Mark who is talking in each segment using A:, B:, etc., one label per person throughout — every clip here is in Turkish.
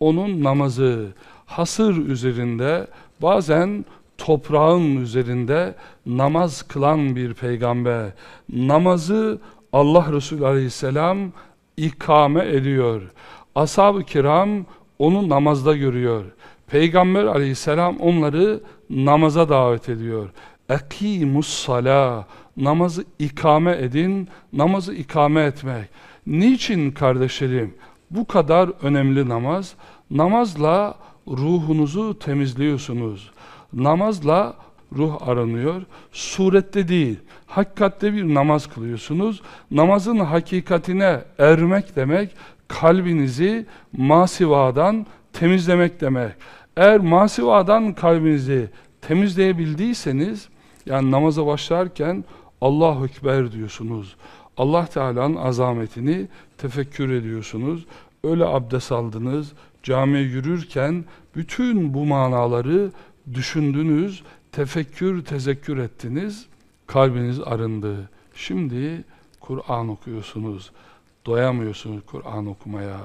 A: onun namazı hasır üzerinde bazen toprağın üzerinde namaz kılan bir peygamber. Namazı Allah Resulü aleyhisselam ikame ediyor. Ashab-ı kiram onu namazda görüyor. Peygamber aleyhisselam onları namaza davet ediyor. Ekimus sala namazı ikame edin, namazı ikame etmek. Niçin kardeşlerim? Bu kadar önemli namaz. Namazla ruhunuzu temizliyorsunuz. Namazla ruh aranıyor. Surette değil, hakikatte bir namaz kılıyorsunuz. Namazın hakikatine ermek demek, kalbinizi masivadan temizlemek demek. Eğer masivadan kalbinizi temizleyebildiyseniz, yani namaza başlarken Allahu Ekber diyorsunuz. Allah Teala'nın azametini tefekkür ediyorsunuz. Öyle abdest aldınız, camiye yürürken bütün bu manaları düşündünüz, tefekkür, tezekkür ettiniz, kalbiniz arındı. Şimdi Kur'an okuyorsunuz, doyamıyorsunuz Kur'an okumaya.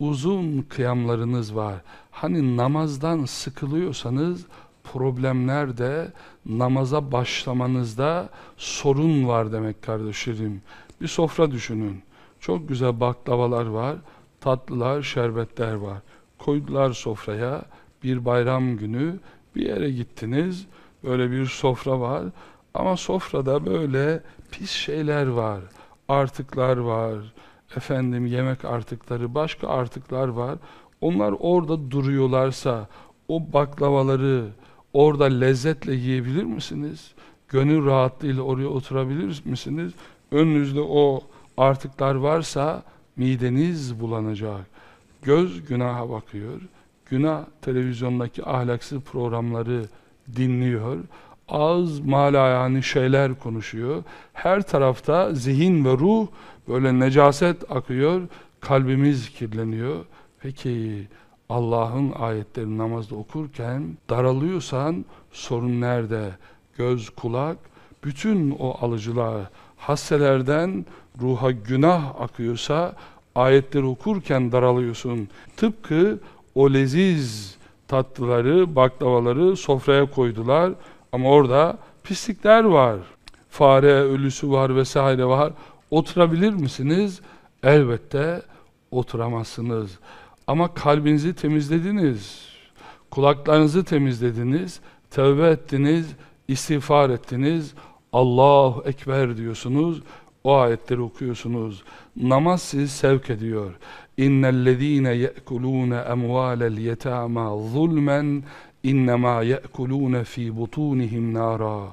A: Uzun kıyamlarınız var. Hani namazdan sıkılıyorsanız problemlerde namaza başlamanızda sorun var demek kardeşlerim. Bir sofra düşünün. Çok güzel baklavalar var, tatlılar, şerbetler var. Koydular sofraya bir bayram günü bir yere gittiniz. Böyle bir sofra var. Ama sofrada böyle pis şeyler var. Artıklar var. Efendim yemek artıkları, başka artıklar var. Onlar orada duruyorlarsa o baklavaları orada lezzetle yiyebilir misiniz? Gönül rahatlığıyla oraya oturabilir misiniz? önünüzde o artıklar varsa mideniz bulanacak. Göz günaha bakıyor. Günah televizyondaki ahlaksız programları dinliyor. Ağız malayani şeyler konuşuyor. Her tarafta zihin ve ruh böyle necaset akıyor. Kalbimiz kirleniyor. Peki Allah'ın ayetlerini namazda okurken daralıyorsan sorun nerede? Göz, kulak, bütün o alıcılar hasselerden ruha günah akıyorsa ayetleri okurken daralıyorsun. Tıpkı o leziz tatlıları, baklavaları sofraya koydular ama orada pislikler var. Fare ölüsü var vesaire var. Oturabilir misiniz? Elbette oturamazsınız. Ama kalbinizi temizlediniz. Kulaklarınızı temizlediniz. Tövbe ettiniz. istiğfar ettiniz. Allahu Ekber diyorsunuz, o ayetleri okuyorsunuz. Namaz sizi sevk ediyor. اِنَّ الَّذ۪ينَ يَأْكُلُونَ اَمْوَالَ الْيَتَامَا ظُلْمًا اِنَّمَا يَأْكُلُونَ ف۪ي بُطُونِهِمْ نَارًا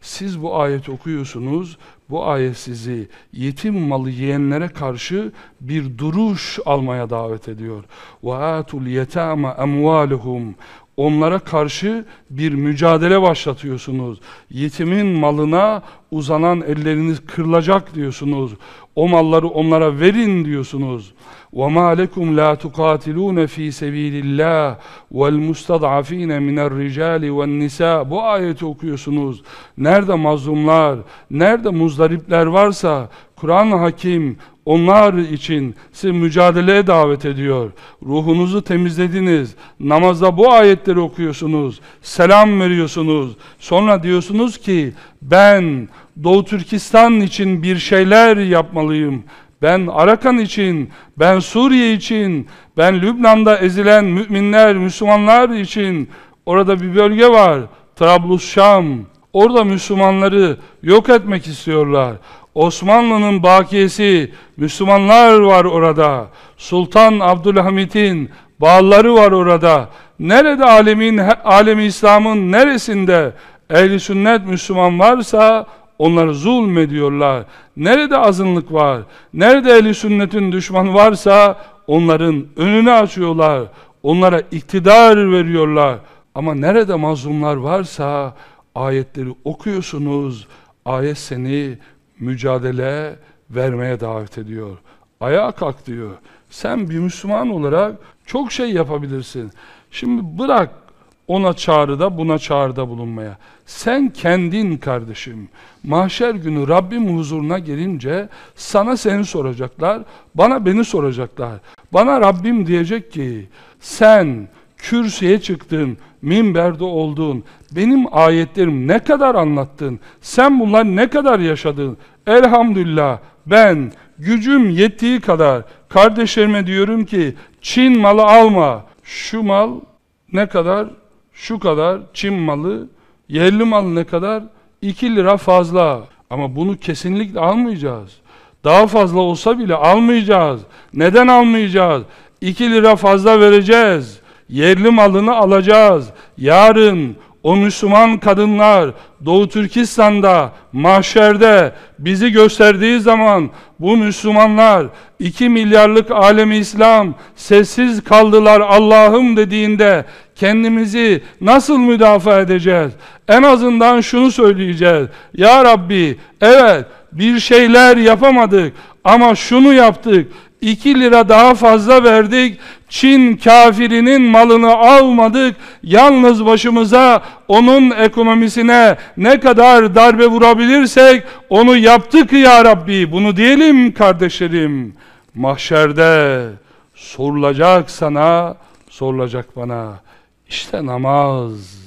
A: Siz bu ayet okuyorsunuz, bu ayet sizi yetim malı yiyenlere karşı bir duruş almaya davet ediyor. وَاَتُوا الْيَتَامَ اَمْوَالُهُمْ onlara karşı bir mücadele başlatıyorsunuz. Yetimin malına uzanan elleriniz kırılacak diyorsunuz. O malları onlara verin diyorsunuz. وَمَا لَكُمْ لَا تُقَاتِلُونَ ف۪ي سَب۪يلِ اللّٰهِ وَالْمُسْتَضْعَف۪ينَ مِنَ الرِّجَالِ وَالنِّسَى Bu ayeti okuyorsunuz. Nerede mazlumlar, nerede muzdaripler varsa Kur'an hakim onlar için sizi mücadeleye davet ediyor. Ruhunuzu temizlediniz. Namazda bu ayetleri okuyorsunuz. Selam veriyorsunuz. Sonra diyorsunuz ki ben Doğu Türkistan için bir şeyler yapmalıyım. Ben Arakan için, ben Suriye için, ben Lübnan'da ezilen müminler, Müslümanlar için orada bir bölge var. Trablus Şam. Orada Müslümanları yok etmek istiyorlar. Osmanlı'nın bakiyesi, Müslümanlar var orada. Sultan Abdülhamit'in bağları var orada. Nerede alemin, alemi İslam'ın neresinde ehli sünnet Müslüman varsa onlar zulmediyorlar. Nerede azınlık var? Nerede eli sünnetin düşmanı varsa onların önünü açıyorlar. Onlara iktidar veriyorlar. Ama nerede mazlumlar varsa ayetleri okuyorsunuz. Ayet seni mücadele vermeye davet ediyor. Ayağa kalk diyor. Sen bir Müslüman olarak çok şey yapabilirsin. Şimdi bırak ona çağrıda buna çağrıda bulunmaya. Sen kendin kardeşim mahşer günü Rabbim huzuruna gelince sana seni soracaklar, bana beni soracaklar. Bana Rabbim diyecek ki sen kürsüye çıktın, minberde oldun, benim ayetlerim ne kadar anlattın, sen bunlar ne kadar yaşadın. Elhamdülillah ben gücüm yettiği kadar kardeşlerime diyorum ki Çin malı alma, şu mal ne kadar şu kadar Çin malı, yerli malı ne kadar? 2 lira fazla. Ama bunu kesinlikle almayacağız. Daha fazla olsa bile almayacağız. Neden almayacağız? 2 lira fazla vereceğiz. Yerli malını alacağız. Yarın o Müslüman kadınlar Doğu Türkistan'da mahşerde bizi gösterdiği zaman bu Müslümanlar 2 milyarlık alemi İslam sessiz kaldılar Allah'ım dediğinde kendimizi nasıl müdafaa edeceğiz? En azından şunu söyleyeceğiz. Ya Rabbi evet bir şeyler yapamadık ama şunu yaptık. 2 lira daha fazla verdik. Çin kafirinin malını almadık. Yalnız başımıza onun ekonomisine ne kadar darbe vurabilirsek onu yaptık ya Rabbi. Bunu diyelim kardeşlerim. Mahşerde sorulacak sana, sorulacak bana. İşte namaz.